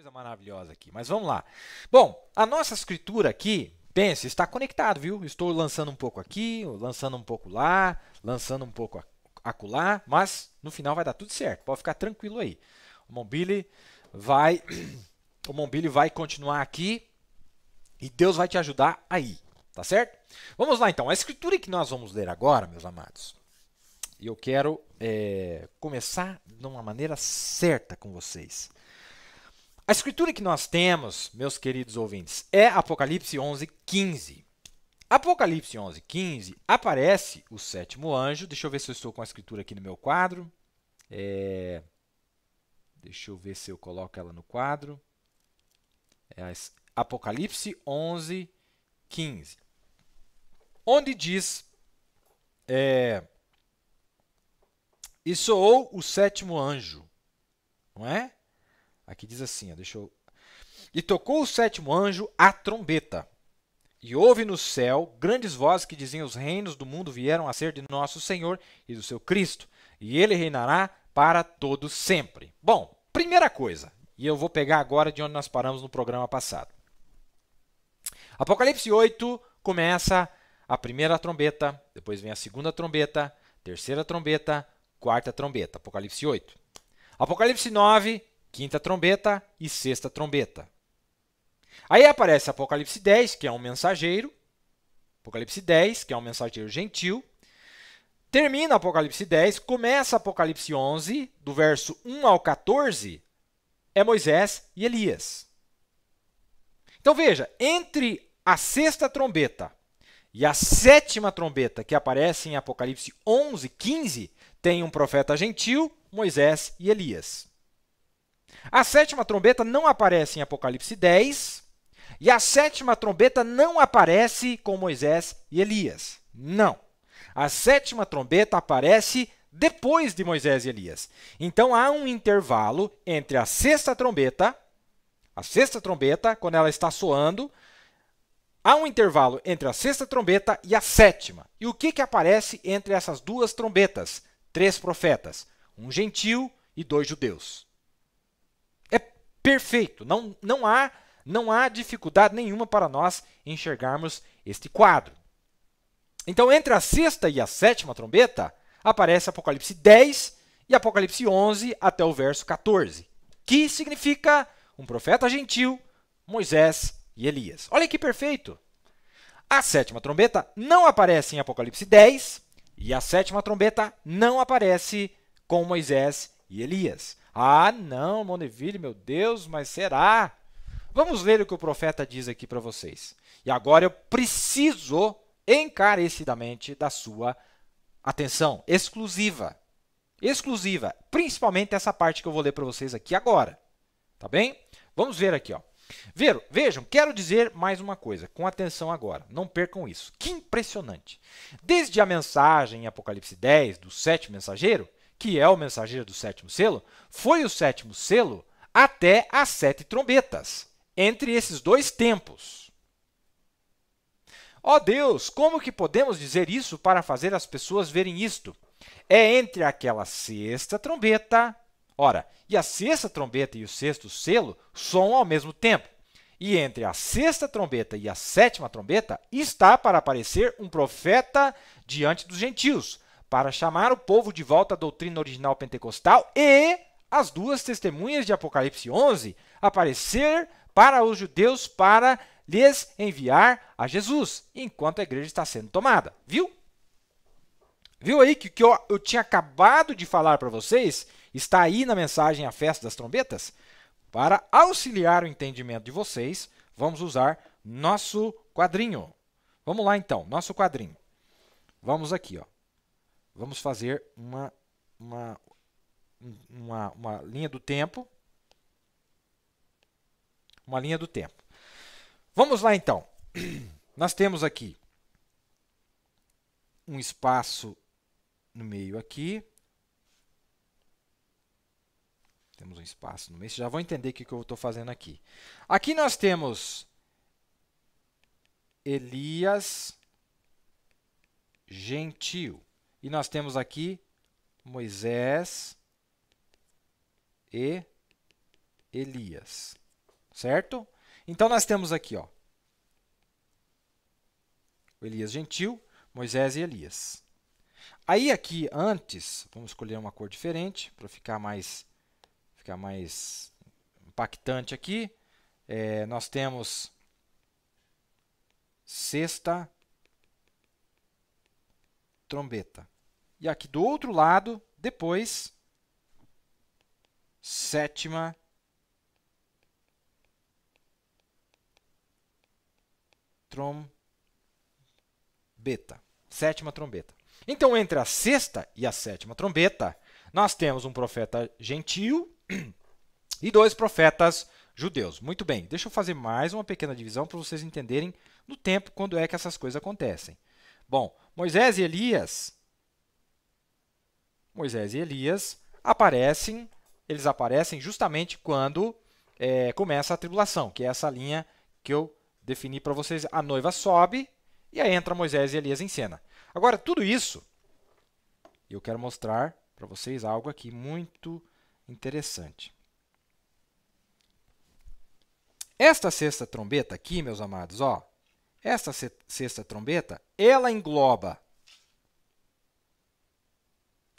Coisa maravilhosa aqui, mas vamos lá. Bom, a nossa escritura aqui, pense, está conectado, viu? Estou lançando um pouco aqui, lançando um pouco lá, lançando um pouco acolá, mas no final vai dar tudo certo, pode ficar tranquilo aí. O Mobile vai, o Mobile vai continuar aqui e Deus vai te ajudar aí, tá certo? Vamos lá então, a escritura que nós vamos ler agora, meus amados, eu quero é, começar de uma maneira certa com vocês. A escritura que nós temos, meus queridos ouvintes, é Apocalipse 11, 15. Apocalipse 11, 15 aparece o sétimo anjo. Deixa eu ver se eu estou com a escritura aqui no meu quadro. É... Deixa eu ver se eu coloco ela no quadro. É Apocalipse 11, 15. Onde diz: é... E soou o sétimo anjo, não é? Aqui diz assim, ó, deixa eu... E tocou o sétimo anjo a trombeta. E houve no céu grandes vozes que diziam: Os reinos do mundo vieram a ser de nosso Senhor e do seu Cristo, e ele reinará para todo sempre. Bom, primeira coisa, e eu vou pegar agora de onde nós paramos no programa passado. Apocalipse 8 começa a primeira trombeta, depois vem a segunda trombeta, terceira trombeta, quarta trombeta. Apocalipse 8. Apocalipse 9 quinta trombeta e sexta trombeta. Aí aparece Apocalipse 10, que é um mensageiro. Apocalipse 10, que é um mensageiro gentil. Termina Apocalipse 10, começa Apocalipse 11, do verso 1 ao 14, é Moisés e Elias. Então veja, entre a sexta trombeta e a sétima trombeta, que aparece em Apocalipse 11, 15, tem um profeta gentil, Moisés e Elias. A sétima trombeta não aparece em Apocalipse 10, e a sétima trombeta não aparece com Moisés e Elias. Não. A sétima trombeta aparece depois de Moisés e Elias. Então há um intervalo entre a sexta trombeta, a sexta trombeta, quando ela está soando, há um intervalo entre a sexta trombeta e a sétima. E o que, que aparece entre essas duas trombetas? Três profetas, um gentil e dois judeus perfeito. Não, não, há, não há dificuldade nenhuma para nós enxergarmos este quadro. Então, entre a sexta e a sétima trombeta, aparece Apocalipse 10 e Apocalipse 11 até o verso 14, que significa um profeta gentil, Moisés e Elias. Olha que perfeito! A sétima trombeta não aparece em Apocalipse 10 e a sétima trombeta não aparece com Moisés e Elias. Ah, não, Mondeville, meu Deus, mas será? Vamos ler o que o profeta diz aqui para vocês. E agora eu preciso encarecidamente da sua atenção exclusiva. Exclusiva, principalmente essa parte que eu vou ler para vocês aqui agora. Tá bem? Vamos ver aqui, ó. vejam, quero dizer mais uma coisa, com atenção agora, não percam isso. Que impressionante! Desde a mensagem em Apocalipse 10 do sétimo mensageiro, que é o mensageiro do sétimo selo, foi o sétimo selo até as sete trombetas, entre esses dois tempos. Ó oh Deus, como que podemos dizer isso para fazer as pessoas verem isto? É entre aquela sexta trombeta. Ora, e a sexta trombeta e o sexto selo são ao mesmo tempo. E entre a sexta trombeta e a sétima trombeta está para aparecer um profeta diante dos gentios, para chamar o povo de volta à doutrina original pentecostal e as duas testemunhas de Apocalipse 11 aparecer para os judeus para lhes enviar a Jesus, enquanto a igreja está sendo tomada. Viu? Viu aí que o que eu, eu tinha acabado de falar para vocês está aí na mensagem A Festa das Trombetas? Para auxiliar o entendimento de vocês, vamos usar nosso quadrinho. Vamos lá então, nosso quadrinho. Vamos aqui, ó vamos fazer uma, uma, uma, uma linha do tempo. Uma linha do tempo. Vamos lá então. Nós temos aqui um espaço no meio aqui. Temos um espaço no meio. Vocês já vão entender o que eu estou fazendo aqui. Aqui nós temos Elias Gentil. E nós temos aqui Moisés e Elias, certo? Então nós temos aqui, ó, Elias gentil, Moisés e Elias. Aí aqui antes, vamos escolher uma cor diferente para ficar mais ficar mais impactante aqui. É, nós temos sexta, trombeta. E aqui do outro lado, depois, sétima trombeta. Sétima trombeta. Então, entre a sexta e a sétima trombeta, nós temos um profeta gentil e dois profetas judeus. Muito bem, deixa eu fazer mais uma pequena divisão para vocês entenderem no tempo quando é que essas coisas acontecem. Bom, Moisés e Elias. Moisés e Elias aparecem, eles aparecem justamente quando é, começa a tribulação, que é essa linha que eu defini para vocês. A noiva sobe e aí entra Moisés e Elias em cena. Agora, tudo isso, eu quero mostrar para vocês algo aqui muito interessante. Esta sexta trombeta aqui, meus amados, ó, esta sexta trombeta, ela engloba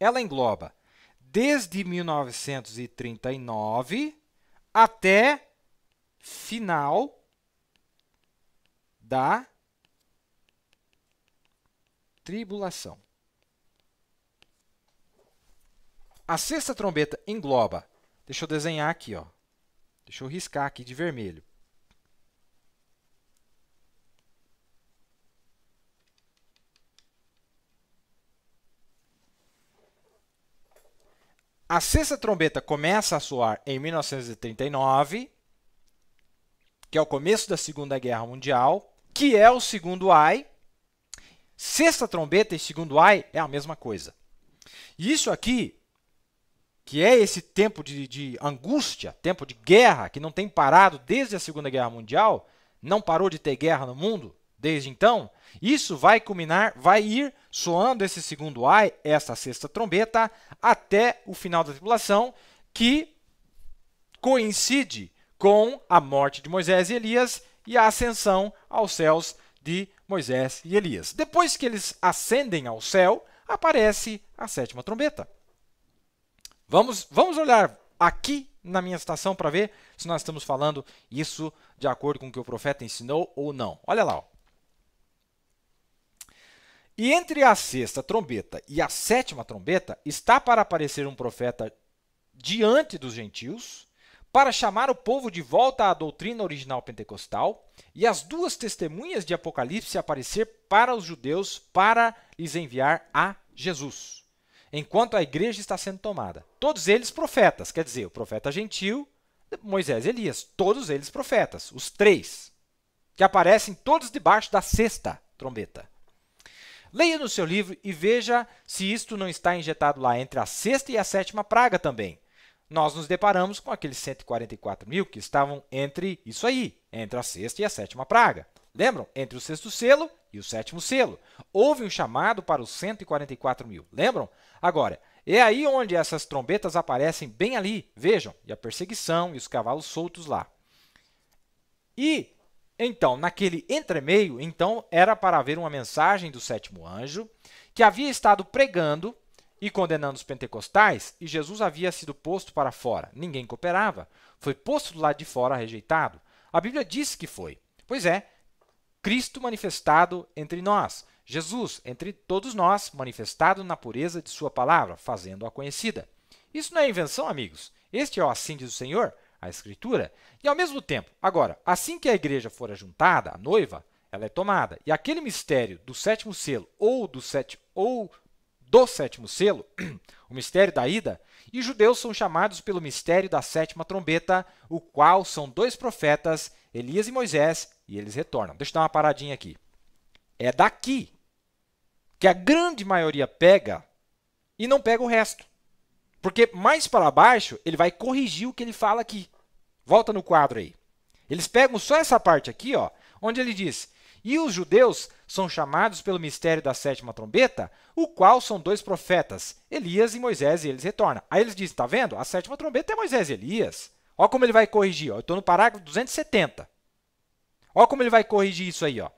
ela engloba desde 1939 até final da tribulação. A sexta trombeta engloba. Deixa eu desenhar aqui, ó. Deixa eu riscar aqui de vermelho. A sexta trombeta começa a soar em 1939, que é o começo da Segunda Guerra Mundial, que é o segundo ai. Sexta trombeta e segundo ai é a mesma coisa. E isso aqui, que é esse tempo de, de angústia, tempo de guerra, que não tem parado desde a Segunda Guerra Mundial, não parou de ter guerra no mundo, Desde então, isso vai culminar, vai ir soando esse segundo ai, essa sexta trombeta, até o final da tribulação, que coincide com a morte de Moisés e Elias e a ascensão aos céus de Moisés e Elias. Depois que eles ascendem ao céu, aparece a sétima trombeta. Vamos, vamos olhar aqui na minha citação para ver se nós estamos falando isso de acordo com o que o profeta ensinou ou não. Olha lá. Ó. E entre a sexta trombeta e a sétima trombeta está para aparecer um profeta diante dos gentios, para chamar o povo de volta à doutrina original pentecostal, e as duas testemunhas de Apocalipse aparecer para os judeus para lhes enviar a Jesus, enquanto a igreja está sendo tomada. Todos eles profetas, quer dizer, o profeta gentil, Moisés e Elias, todos eles profetas, os três, que aparecem todos debaixo da sexta trombeta. Leia no seu livro e veja se isto não está injetado lá entre a sexta e a sétima praga também. Nós nos deparamos com aqueles 144 mil que estavam entre isso aí, entre a sexta e a sétima praga. Lembram? Entre o sexto selo e o sétimo selo. Houve um chamado para os 144 mil. Lembram? Agora, é aí onde essas trombetas aparecem bem ali. Vejam, e a perseguição e os cavalos soltos lá. E então, naquele entremeio, então, era para haver uma mensagem do sétimo anjo, que havia estado pregando e condenando os pentecostais, e Jesus havia sido posto para fora. Ninguém cooperava. Foi posto do lado de fora, rejeitado. A Bíblia diz que foi. Pois é, Cristo manifestado entre nós. Jesus, entre todos nós, manifestado na pureza de Sua palavra, fazendo-a conhecida. Isso não é invenção, amigos. Este é o assim diz o Senhor a Escritura, e ao mesmo tempo, agora, assim que a igreja for ajuntada, a noiva, ela é tomada. E aquele mistério do sétimo selo ou do sete ou do sétimo selo, o mistério da ida, e judeus são chamados pelo mistério da sétima trombeta, o qual são dois profetas, Elias e Moisés, e eles retornam. Deixa eu dar uma paradinha aqui. É daqui que a grande maioria pega e não pega o resto. Porque mais para baixo, ele vai corrigir o que ele fala aqui. Volta no quadro aí. Eles pegam só essa parte aqui, ó, onde ele diz: E os judeus são chamados pelo mistério da sétima trombeta, o qual são dois profetas, Elias e Moisés, e eles retornam. Aí eles dizem: Está vendo? A sétima trombeta é Moisés e Elias. Olha como ele vai corrigir. Ó. Eu estou no parágrafo 270. Olha como ele vai corrigir isso aí. Ó.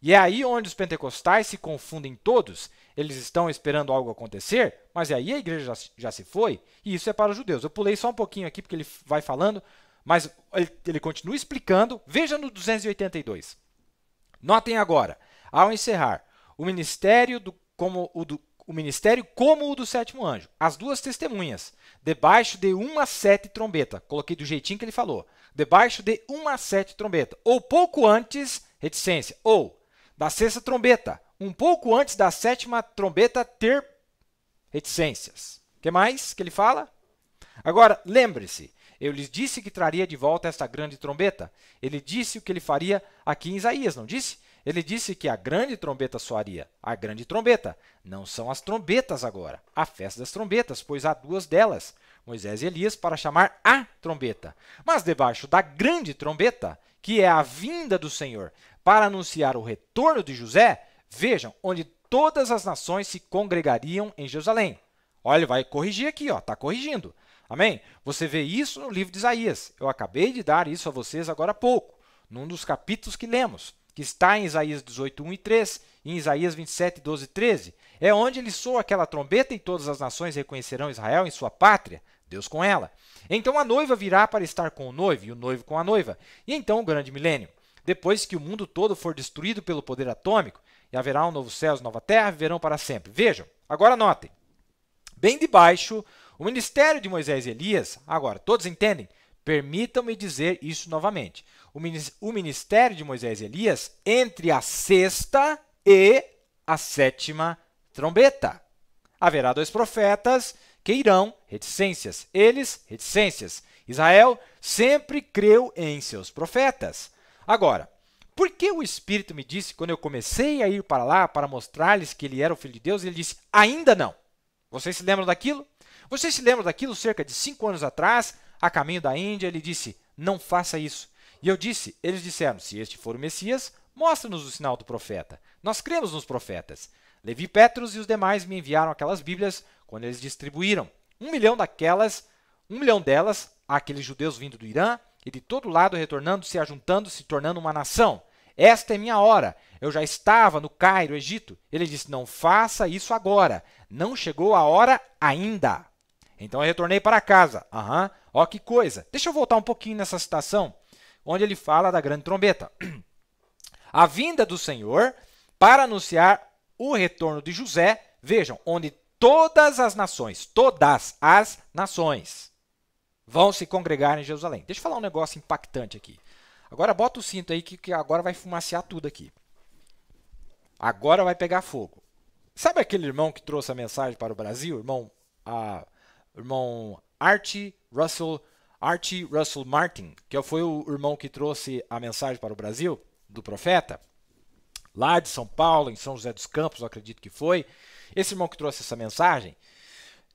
E é aí onde os pentecostais se confundem todos. Eles estão esperando algo acontecer, mas é aí a igreja já, já se foi, e isso é para os judeus. Eu pulei só um pouquinho aqui, porque ele vai falando, mas ele, ele continua explicando. Veja no 282. Notem agora, ao encerrar, o ministério do, como o do, o ministério como o do sétimo anjo, as duas testemunhas, debaixo de uma sete trombeta. Coloquei do jeitinho que ele falou. Debaixo de uma sete trombeta, ou pouco antes, reticência, ou da sexta trombeta, um pouco antes da sétima trombeta ter reticências. O que mais que ele fala? Agora, lembre-se, eu lhes disse que traria de volta esta grande trombeta. Ele disse o que ele faria aqui em Isaías, não disse? Ele disse que a grande trombeta soaria. A grande trombeta. Não são as trombetas agora. A festa das trombetas, pois há duas delas. Moisés e Elias para chamar a trombeta. Mas debaixo da grande trombeta, que é a vinda do Senhor, para anunciar o retorno de José, vejam, onde todas as nações se congregariam em Jerusalém. Olha, vai corrigir aqui, ó, está corrigindo. Amém? Você vê isso no livro de Isaías. Eu acabei de dar isso a vocês agora há pouco, num dos capítulos que lemos, que está em Isaías 18, 1 e 3, e em Isaías 27, 12 e 13. É onde ele soa aquela trombeta e todas as nações reconhecerão Israel em sua pátria, Deus com ela. Então a noiva virá para estar com o noivo e o noivo com a noiva, e então o grande milênio depois que o mundo todo for destruído pelo poder atômico, e haverá um novo céu e nova terra, viverão para sempre. Vejam, agora notem. Bem debaixo, o ministério de Moisés e Elias, agora, todos entendem? Permitam-me dizer isso novamente. O ministério de Moisés e Elias entre a sexta e a sétima trombeta. Haverá dois profetas que irão, reticências, eles, reticências. Israel sempre creu em seus profetas. Agora, por que o Espírito me disse, quando eu comecei a ir para lá para mostrar-lhes que ele era o Filho de Deus, ele disse: ainda não. Vocês se lembram daquilo? Vocês se lembram daquilo cerca de cinco anos atrás, a caminho da Índia, ele disse: não faça isso. E eu disse: eles disseram, se este for o Messias, mostra-nos o sinal do profeta. Nós cremos nos profetas. Levi Petros e os demais me enviaram aquelas Bíblias quando eles distribuíram. Um milhão daquelas, um milhão delas, aqueles judeus vindo do Irã, e de todo lado retornando, se ajuntando, se tornando uma nação. Esta é minha hora. Eu já estava no Cairo, Egito. Ele disse: Não faça isso agora. Não chegou a hora ainda. Então eu retornei para casa. Aham, uhum. ó que coisa. Deixa eu voltar um pouquinho nessa citação, onde ele fala da grande trombeta. a vinda do Senhor para anunciar o retorno de José. Vejam, onde todas as nações, todas as nações, vão se congregar em Jerusalém. Deixa eu falar um negócio impactante aqui. Agora bota o cinto aí que, que agora vai fumaciar tudo aqui. Agora vai pegar fogo. Sabe aquele irmão que trouxe a mensagem para o Brasil, irmão, a, irmão Archie Russell, Archie Russell Martin, que foi o irmão que trouxe a mensagem para o Brasil do profeta, lá de São Paulo, em São José dos Campos, eu acredito que foi. Esse irmão que trouxe essa mensagem,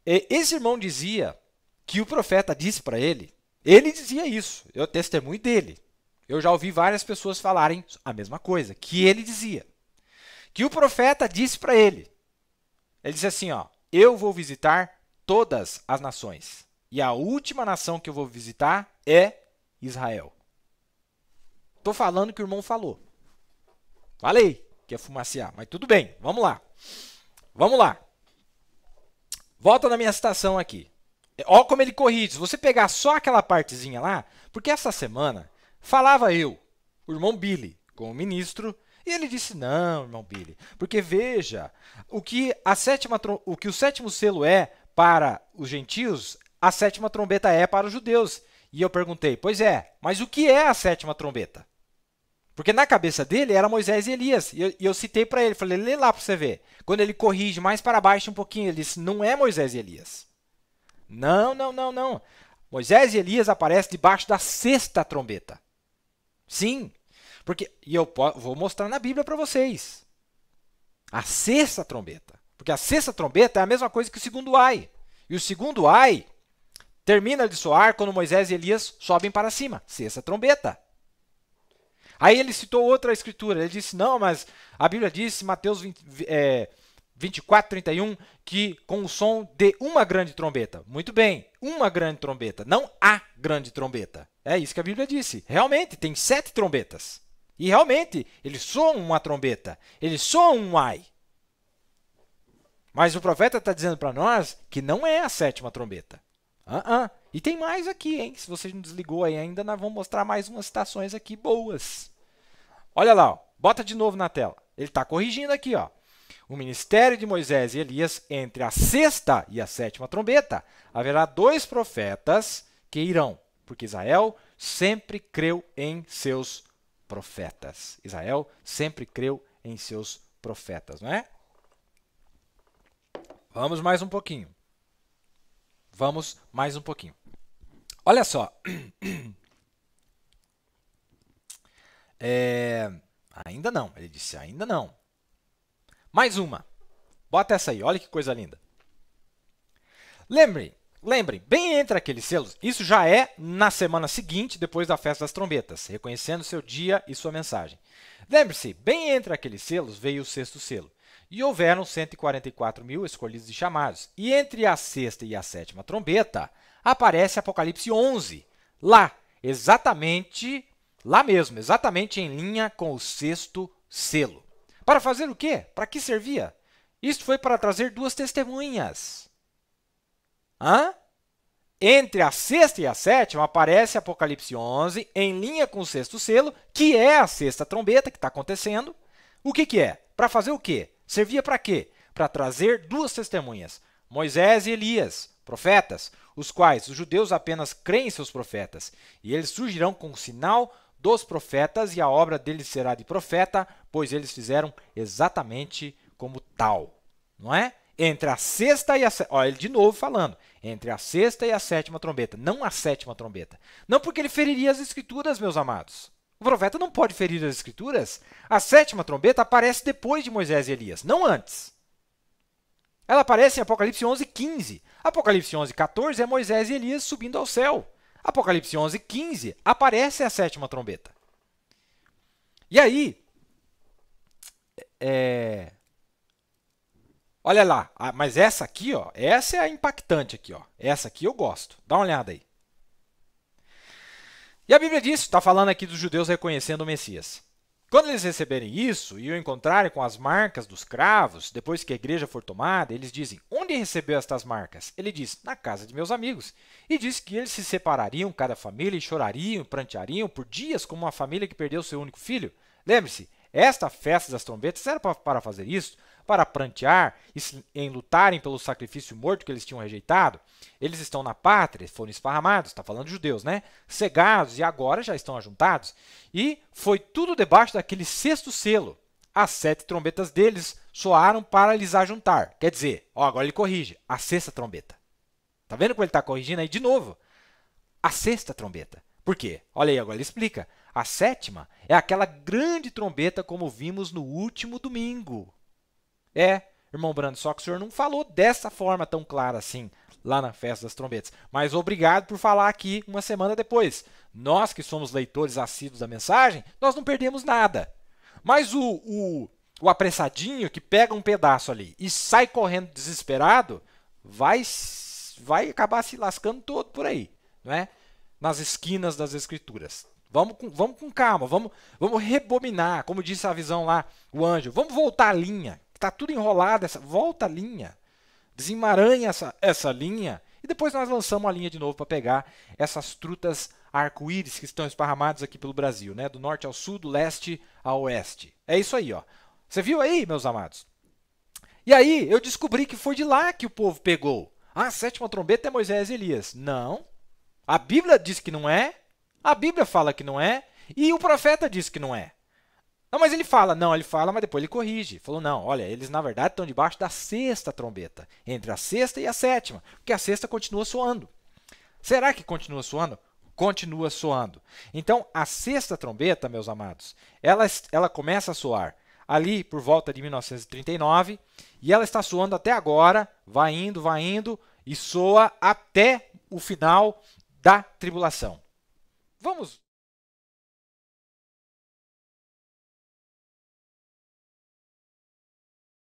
esse irmão dizia que o profeta disse para ele. Ele dizia isso, eu testemunho dele. Eu já ouvi várias pessoas falarem a mesma coisa, que ele dizia. Que o profeta disse para ele. Ele disse assim, ó: "Eu vou visitar todas as nações, e a última nação que eu vou visitar é Israel." Tô falando que o irmão falou. Falei que é fumaciar, mas tudo bem, vamos lá. Vamos lá. Volta na minha citação aqui. É, ó como ele corrige. Se você pegar só aquela partezinha lá, porque essa semana falava eu, o irmão Billy, com o ministro, e ele disse: "Não, irmão Billy, porque veja, o que a sétima o que o sétimo selo é para os gentios, a sétima trombeta é para os judeus". E eu perguntei: "Pois é, mas o que é a sétima trombeta?" Porque na cabeça dele era Moisés e Elias. E eu, e eu citei para ele, falei: "Lê lá para você ver". Quando ele corrige mais para baixo um pouquinho, ele disse: "Não é Moisés e Elias". Não, não, não, não. Moisés e Elias aparecem debaixo da sexta trombeta. Sim, porque e eu vou mostrar na Bíblia para vocês. A sexta trombeta, porque a sexta trombeta é a mesma coisa que o segundo ai. E o segundo ai termina de soar quando Moisés e Elias sobem para cima, sexta trombeta. Aí ele citou outra escritura, ele disse: "Não, mas a Bíblia diz, Mateus 20, é, 31, que com o som de uma grande trombeta. Muito bem, uma grande trombeta, não a grande trombeta. É isso que a Bíblia disse. Realmente, tem sete trombetas. E realmente, eles soam uma trombeta, eles soam um ai. Mas o profeta está dizendo para nós que não é a sétima trombeta. Uh -uh. E tem mais aqui, hein? Se você não desligou aí ainda, nós vamos mostrar mais umas citações aqui boas. Olha lá, ó. bota de novo na tela. Ele está corrigindo aqui, ó. No ministério de Moisés e Elias, entre a sexta e a sétima trombeta, haverá dois profetas que irão, porque Israel sempre creu em seus profetas. Israel sempre creu em seus profetas, não é? Vamos mais um pouquinho. Vamos mais um pouquinho. Olha só. É, ainda não, ele disse, ainda não. Mais uma. Bota essa aí, olha que coisa linda. Lembre, lembre, bem entre aqueles selos, isso já é na semana seguinte, depois da festa das trombetas, reconhecendo seu dia e sua mensagem. Lembre-se, bem entre aqueles selos veio o sexto selo, e houveram 144 mil escolhidos e chamados. E entre a sexta e a sétima trombeta aparece Apocalipse 11, lá, exatamente, lá mesmo, exatamente em linha com o sexto selo. Para fazer o quê? Para que servia? Isto foi para trazer duas testemunhas. Hã? Entre a sexta e a sétima aparece Apocalipse 11, em linha com o sexto selo, que é a sexta trombeta que está acontecendo. O que, que é? Para fazer o quê? Servia para quê? Para trazer duas testemunhas, Moisés e Elias, profetas, os quais os judeus apenas creem em seus profetas, e eles surgirão com sinal, dos profetas, e a obra deles será de profeta, pois eles fizeram exatamente como tal. Não é? Entre a sexta e a sétima. Olha, ele de novo falando. Entre a sexta e a sétima trombeta. Não a sétima trombeta. Não porque ele feriria as escrituras, meus amados. O profeta não pode ferir as escrituras. A sétima trombeta aparece depois de Moisés e Elias, não antes. Ela aparece em Apocalipse 11, 15. Apocalipse 11, 14 é Moisés e Elias subindo ao céu. Apocalipse 11, 15, aparece a sétima trombeta. E aí, é... olha lá, mas essa aqui, ó, essa é a impactante aqui, ó. Essa aqui eu gosto. Dá uma olhada aí. E a Bíblia diz, está falando aqui dos judeus reconhecendo o Messias. Quando eles receberem isso e o encontrarem com as marcas dos cravos, depois que a igreja for tomada, eles dizem: Onde recebeu estas marcas? Ele diz: Na casa de meus amigos. E diz que eles se separariam, cada família, e chorariam, pranteariam por dias, como uma família que perdeu seu único filho. Lembre-se, esta festa das trombetas era para fazer isso para prantear em lutarem pelo sacrifício morto que eles tinham rejeitado. Eles estão na pátria, foram esparramados, está falando de judeus, né? Cegados e agora já estão ajuntados. E foi tudo debaixo daquele sexto selo. As sete trombetas deles soaram para lhes ajuntar. Quer dizer, ó, agora ele corrige, a sexta trombeta. Tá vendo como ele está corrigindo aí de novo? A sexta trombeta. Por quê? Olha aí, agora ele explica. A sétima é aquela grande trombeta como vimos no último domingo. É, irmão Brando, só que o senhor não falou dessa forma tão clara assim lá na Festa das Trombetas. Mas obrigado por falar aqui uma semana depois. Nós que somos leitores assíduos da mensagem, nós não perdemos nada. Mas o, o, o apressadinho que pega um pedaço ali e sai correndo desesperado, vai, vai acabar se lascando todo por aí, não é? nas esquinas das escrituras. Vamos com, vamos com calma, vamos, vamos rebobinar, como disse a visão lá, o anjo. Vamos voltar à linha, está tudo enrolado, essa, volta a linha, desemaranha essa, essa linha, e depois nós lançamos a linha de novo para pegar essas trutas arco-íris que estão esparramadas aqui pelo Brasil, né? Do norte ao sul, do leste ao oeste. É isso aí, ó. Você viu aí, meus amados? E aí, eu descobri que foi de lá que o povo pegou. Ah, a sétima trombeta é Moisés e Elias. Não. A Bíblia diz que não é. A Bíblia fala que não é. E o profeta diz que não é. Não, mas ele fala, não, ele fala, mas depois ele corrige. Falou, não, olha, eles na verdade estão debaixo da sexta trombeta, entre a sexta e a sétima, porque a sexta continua soando. Será que continua soando? Continua soando. Então, a sexta trombeta, meus amados, ela, ela começa a soar ali por volta de 1939 e ela está soando até agora, vai indo, vai indo e soa até o final da tribulação. Vamos